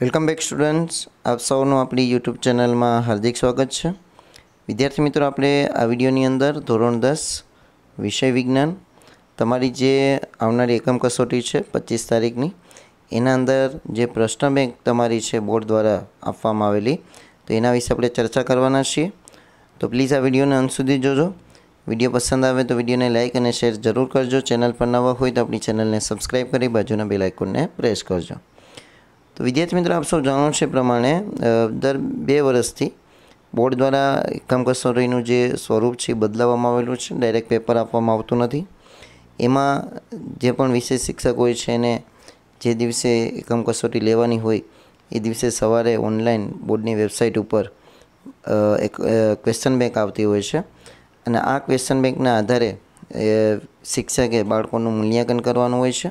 welcome back students આપ સૌનું આપણી યુટ્યુબ ચેનલમાં હાર્દિક સ્વાગત છે વિદ્યાર્થી મિત્રો આપણે આ વિડીયોની અંદર ધોરણ દસ વિષય વિજ્ઞાન તમારી જે આવનારી એકમ કસોટી છે પચીસ તારીખની એના અંદર જે પ્રશ્ન બેંક તમારી છે બોર્ડ દ્વારા આપવામાં આવેલી તો એના વિશે આપણે ચર્ચા કરવાના છીએ તો પ્લીઝ આ વિડીયોને અંત સુધી જોજો વિડીયો પસંદ આવે તો વિડીયોને લાઇક અને શેર જરૂર કરજો ચેનલ પર નવા હોય તો આપણી ચેનલને સબસ્ક્રાઈબ કરી બાજુના બેલ આઇકોનને પ્રેસ કરજો તો વિદ્યાર્થી મિત્રો આપ સૌ જાણો છે પ્રમાણે દર બે વર્ષથી બોર્ડ દ્વારા એકમ કસોટીનું જે સ્વરૂપ છે બદલાવવામાં આવેલું છે ડાયરેક્ટ પેપર આપવામાં આવતું નથી એમાં જે પણ વિશેષ શિક્ષક હોય છે એને જે દિવસે એકમ કસોટી લેવાની હોય એ દિવસે સવારે ઓનલાઈન બોર્ડની વેબસાઇટ ઉપર એક ક્વેશ્ચન બેંક આવતી હોય છે અને આ ક્વેશ્ચન બેંકના આધારે શિક્ષકે બાળકોનું મૂલ્યાંકન કરવાનું હોય છે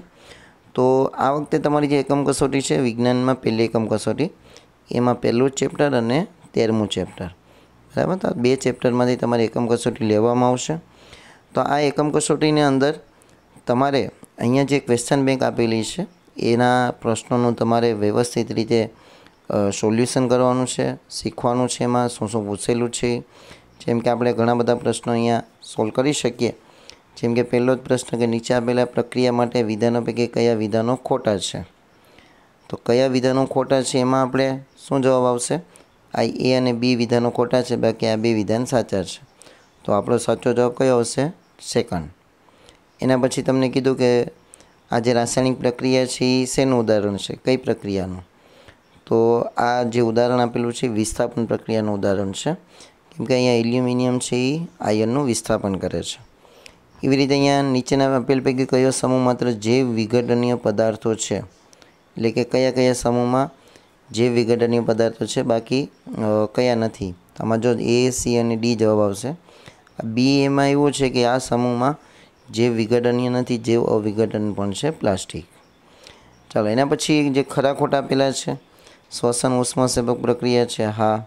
તો આ વખતે તમારી જે એકમ કસોટી છે વિજ્ઞાનમાં પહેલી એકમ કસોટી એમાં પહેલું ચેપ્ટર અને તેરમું ચેપ્ટર બરાબર તો બે ચેપ્ટરમાંથી તમારી એકમ કસોટી લેવામાં આવશે તો આ એકમ કસોટીની અંદર તમારે અહીંયા જે ક્વેશ્ચન બેંક આપેલી છે એના પ્રશ્નોનું તમારે વ્યવસ્થિત રીતે સોલ્યુશન કરવાનું છે શીખવાનું છે એમાં શું શું પૂછેલું છે જેમ કે આપણે ઘણા બધા પ્રશ્નો અહીંયા સોલ્વ કરી શકીએ જેમ કે પહેલો જ પ્રશ્ન કે નીચે આપેલા પ્રક્રિયા માટે વિધાનો પૈકી કયા વિધાનો ખોટા છે તો કયા વિધાનો ખોટા છે એમાં આપણે શું જવાબ આવશે આ એ અને બી વિધાનો ખોટા છે બાકી આ બે વિધાન સાચા છે તો આપણો સાચો જવાબ કયો આવશે સેકન્ડ એના પછી તમને કીધું કે આ જે રાસાયણિક પ્રક્રિયા છે એ શેનું ઉદાહરણ છે કઈ પ્રક્રિયાનું તો આ જે ઉદાહરણ આપેલું છે વિસ્થાપન પ્રક્રિયાનું ઉદાહરણ છે કેમ કે અહીંયા એલ્યુમિનિયમ છે એ આયનનું વિસ્થાપન કરે છે એવી રીતે અહીંયા નીચેના આપેલ પૈકી કયો સમૂહ માત્ર જૈવ વિઘટનીય પદાર્થો છે એટલે કે કયા કયા સમૂહમાં જૈવ વિઘટનીય પદાર્થો છે બાકી કયા નથી આમાં જો એ સી અને ડી જવાબ આવશે બી એમાં એવું છે કે આ સમૂહમાં જે વિઘટનીય નથી જૈવ અવિઘટન પણ છે પ્લાસ્ટિક ચાલો એના પછી જે ખરા ખોટા પેલા છે શ્વસન ઉષ્માસેવક પ્રક્રિયા છે હા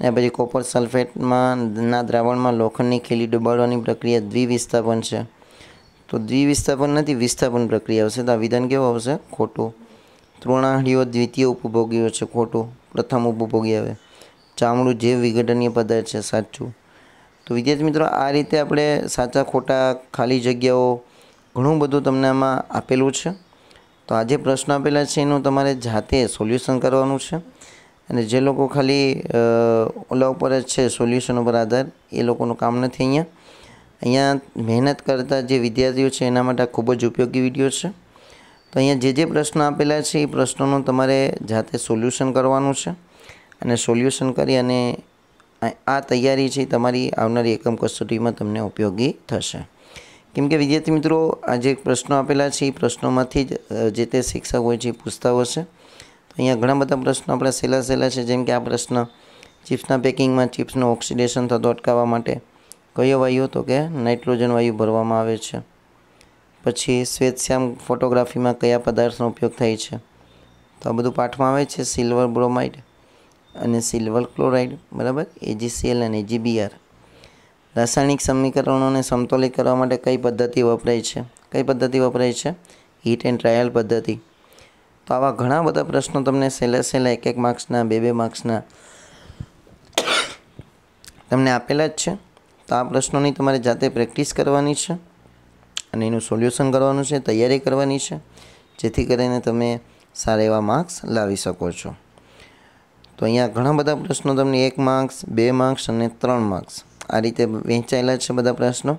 અને પછી કોપર સલ્ફેટમાં ના દ્રાવણમાં લોખંડની ખીલી ડુબાડવાની પ્રક્રિયા દ્વિવિસ્થાપન છે તો દ્વિવિસ્થાપન નથી વિસ્થાપન પ્રક્રિયા આવશે તો આ વિધાન કેવું આવશે ખોટું તૃણાહળીઓ દ્વિતીય ઉપભોગીઓ છે ખોટું પ્રથમ ઉપભોગી આવે ચામડું જે વિઘટનીય પદાર્થ છે સાચું તો વિદ્યાર્થી મિત્રો આ રીતે આપણે સાચા ખોટા ખાલી જગ્યાઓ ઘણું બધું તમને આમાં આપેલું છે તો આ જે પ્રશ્ન આપેલા છે એનું તમારે જાતે સોલ્યુશન કરવાનું છે અને જે લોકો ખાલી ઓલા ઉપર જ છે સોલ્યુશન ઉપર આધાર એ લોકોનું કામ નથી અહીંયા અહીંયા મહેનત કરતા જે વિદ્યાર્થીઓ છે એના માટે આ ખૂબ જ ઉપયોગી વિડીયો છે તો અહીંયા જે જે પ્રશ્નો આપેલા છે એ પ્રશ્નોનું તમારે જાતે સોલ્યુશન કરવાનું છે અને સોલ્યુશન કરી અને આ તૈયારી છે તમારી આવનારી એકમ કસોટીમાં તમને ઉપયોગી થશે કેમ કે વિદ્યાર્થી મિત્રો આ જે પ્રશ્નો આપેલા છે એ પ્રશ્નોમાંથી જ જે તે શિક્ષક હોય છે પૂછતા હશે અહીંયા ઘણા બધા પ્રશ્નો આપણા સહેલા સહેલા છે જેમ કે આ પ્રશ્ન ચિપ્સના પેકિંગમાં ચિપ્સનું ઓક્સિડેશન થતો અટકાવવા માટે કયો વાયુ હતો કે નાઇટ્રોજન વાયુ ભરવામાં આવે છે પછી શ્વેતશ્યામ ફોટોગ્રાફીમાં કયા પદાર્થનો ઉપયોગ થાય છે તો આ બધું પાઠમાં આવે છે સિલ્વર બ્રોમાઇડ અને સિલ્વર ક્લોરાઇડ બરાબર એજીસીએલ અને એજીબીઆર રાસાયણિક સમીકરણોને સમતોલિત કરવા માટે કઈ પદ્ધતિ વપરાય છે કઈ પદ્ધતિ વપરાય છે હીટ એન્ડ ટ્રાયલ પદ્ધતિ તો આવા ઘણા બધા પ્રશ્નો તમને સહેલા સહેલા એક એક માર્ક્સના બે બે માર્ક્સના તમને આપેલા જ છે તો આ પ્રશ્નોની તમારે જાતે પ્રેક્ટિસ કરવાની છે અને એનું સોલ્યુશન કરવાનું છે તૈયારી કરવાની છે જેથી કરીને તમે સારા એવા માર્ક્સ લાવી શકો છો તો અહીંયા ઘણા બધા પ્રશ્નો તમને એક માર્ક્સ બે માર્ક્સ અને ત્રણ માર્ક્સ આ રીતે વહેંચાયેલા છે બધા પ્રશ્નો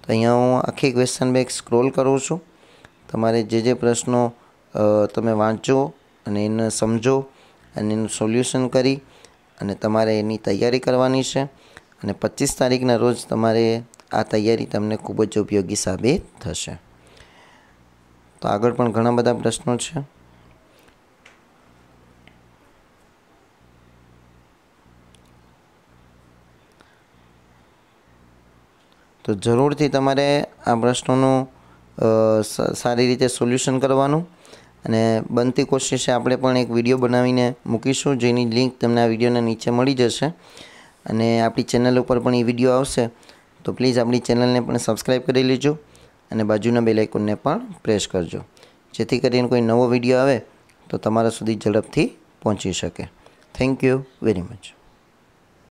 તો અહીંયા હું આખી ક્વેશ્ચન બેગ સ્ક્રોલ કરું છું તમારે જે જે પ્રશ્નો તમે વાંચો અને એને સમજો અને એનું સોલ્યુશન કરી અને તમારે એની તૈયારી કરવાની છે અને પચીસ તારીખના રોજ તમારે આ તૈયારી તમને ખૂબ જ ઉપયોગી સાબિત થશે તો આગળ પણ ઘણા બધા પ્રશ્નો છે તો જરૂરથી તમારે આ પ્રશ્નોનું સારી રીતે સોલ્યુશન કરવાનું અને બનતી કોશિશે આપણે પણ એક વિડીયો બનાવીને મૂકીશું જેની લિંક તમને આ વિડીયોના નીચે મળી જશે અને આપણી ચેનલ ઉપર પણ એ વિડીયો આવશે તો પ્લીઝ આપણી ચેનલને પણ સબસ્ક્રાઈબ કરી લેજો અને બાજુના બેલ આઇકોનને પણ પ્રેસ કરજો જેથી કરીને કોઈ નવો વિડીયો આવે તો તમારા સુધી ઝડપથી પહોંચી શકે થેન્ક યુ વેરી મચ